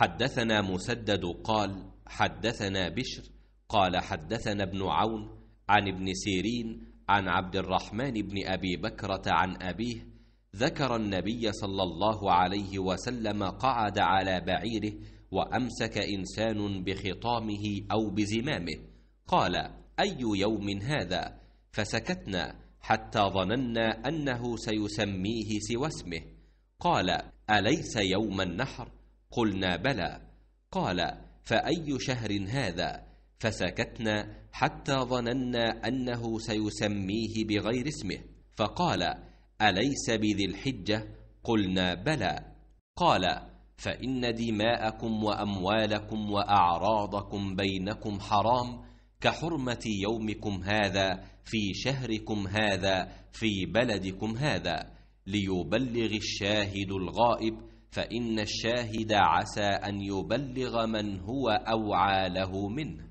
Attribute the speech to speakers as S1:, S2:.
S1: حدثنا مسدد
S2: قال حدثنا بشر قال حدثنا ابن عون عن ابن سيرين عن عبد الرحمن بن أبي بكرة عن أبيه ذكر النبي صلى الله عليه وسلم قعد على بعيره وأمسك إنسان بخطامه أو بزمامه قال أي يوم هذا فسكتنا حتى ظننا أنه سيسميه سوى اسمه قال أليس يوم النحر قلنا بلى قال فأي شهر هذا فسكتنا حتى ظننا أنه سيسميه بغير اسمه فقال أليس بذي الحجة قلنا بلى قال فإن دماءكم وأموالكم وأعراضكم بينكم حرام كحرمة يومكم هذا في شهركم هذا في بلدكم هذا ليبلغ الشاهد الغائب فإن الشاهد عسى أن يبلغ من
S1: هو أوعى له منه